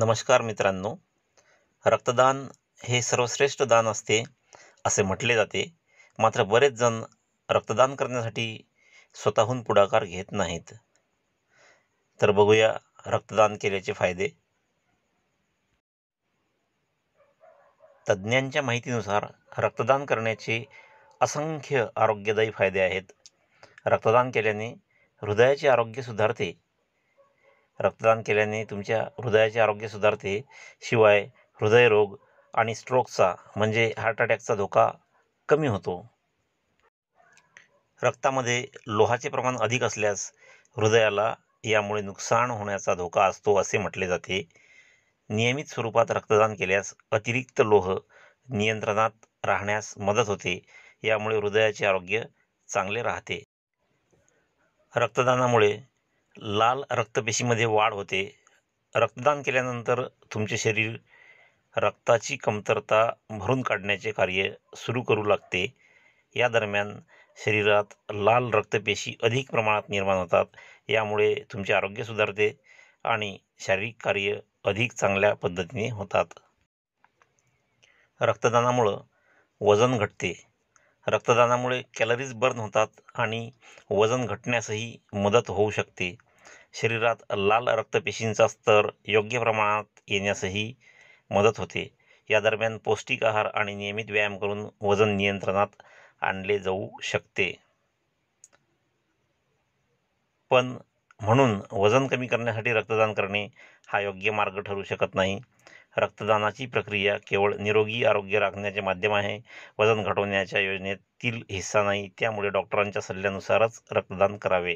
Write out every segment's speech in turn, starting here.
नमस्कार मित्रांनो रक्तदान हे सर्वश्रेष्ठ दान असते असे म्हटले जाते मात्र बरेच जण रक्तदान करण्यासाठी स्वतःहून पुढाकार घेत नाहीत तर बघूया रक्तदान केल्याचे फायदे तज्ज्ञांच्या माहितीनुसार रक्तदान करण्याचे असंख्य आरोग्यदायी फायदे आहेत रक्तदान केल्याने हृदयाचे आरोग्य सुधारते रक्तदान केल्याने तुमच्या हृदयाचे आरोग्य सुधारते शिवाय हृदयरोग आणि स्ट्रोकचा म्हणजे हार्ट अटॅकचा धोका कमी होतो रक्तामध्ये लोहाचे प्रमाण अधिक असल्यास हृदयाला यामुळे नुकसान होण्याचा धोका असतो असे म्हटले जाते नियमित स्वरूपात रक्तदान केल्यास अतिरिक्त लोह नियंत्रणात राहण्यास मदत होते यामुळे हृदयाचे आरोग्य चांगले राहते रक्तदानामुळे लाल रक्तपेशीमध्ये वाढ होते रक्तदान केल्यानंतर तुमचे शरीर रक्ताची कमतरता भरून काढण्याचे कार्य सुरू करू लागते या दरम्यान शरीरात लाल रक्तपेशी अधिक प्रमाणात निर्माण होतात यामुळे तुमचे आरोग्य सुधारते आणि शारीरिक कार्य अधिक चांगल्या पद्धतीने होतात रक्तदानामुळं वजन घटते रक्तदानामुळे कॅलरीज बर्न होतात आणि वजन घटण्यासही मदत होऊ शकते शरीरात लाल रक्तपेशींचा स्तर योग्य प्रमाणात येण्यासही मदत होते या दरम्यान पौष्टिक आहार आणि नियमित व्यायाम करून वजन नियंत्रणात आणले जाऊ शकते पण म्हणून वजन कमी करण्यासाठी रक्तदान करणे हा योग्य मार्ग ठरू शकत नाही रक्तदानाची प्रक्रिया केवळ निरोगी आरोग्य राखण्याचे माध्यम आहे वजन घटवण्याच्या योजनेतील हिस्सा नाही त्यामुळे डॉक्टरांच्या सल्ल्यानुसारच रक्तदान करावे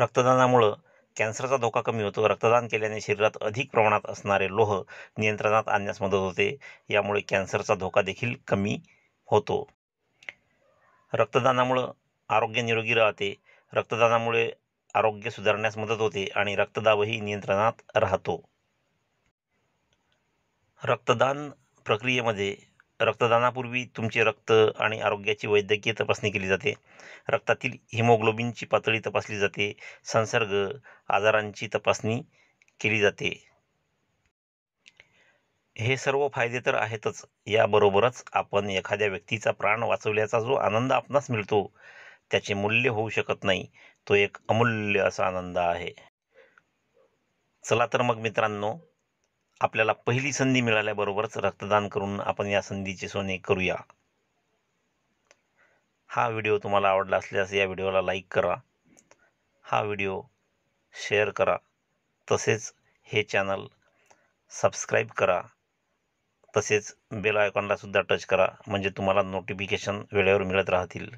रक्तदानामुळं कॅन्सरचा धोका कमी होतो रक्तदान केल्याने शरीरात अधिक प्रमाणात असणारे लोह नियंत्रणात आणण्यास मदत होते यामुळे कॅन्सरचा धोका देखील कमी होतो रक्तदानामुळं आरोग्य निरोगी राहते रक्तदानामुळे आरोग्य सुधारण्यास मदत होते आणि रक्तदाबही नियंत्रणात राहतो रक्तदान प्रक्रियेमध्ये रक्तदानापूर्वी तुमचे रक्त आणि आरोग्याची वैद्यकीय तपासणी केली जाते रक्तातील हिमोग्लोबिनची पातळी तपासली जाते संसर्ग आजारांची तपासणी केली जाते हे सर्व फायदे तर आहेतच याबरोबरच आपण एखाद्या व्यक्तीचा प्राण वाचवल्याचा जो आनंद आपणास मिळतो त्याचे मूल्य होऊ शकत नाही तो एक अमूल्य असा आनंद आहे चला तर मग मित्रांनो आपल्याला पहिली संधी मिळाल्याबरोबरच रक्तदान करून आपण या संधीचे सोने करूया हा व्हिडिओ तुम्हाला आवडला असल्यास या व्हिडिओला लाईक करा हा व्हिडिओ शेअर करा तसेच हे चॅनल सबस्क्राईब करा तसेच बेल आयकॉनलासुद्धा टच करा म्हणजे तुम्हाला नोटिफिकेशन वेळेवर मिळत राहतील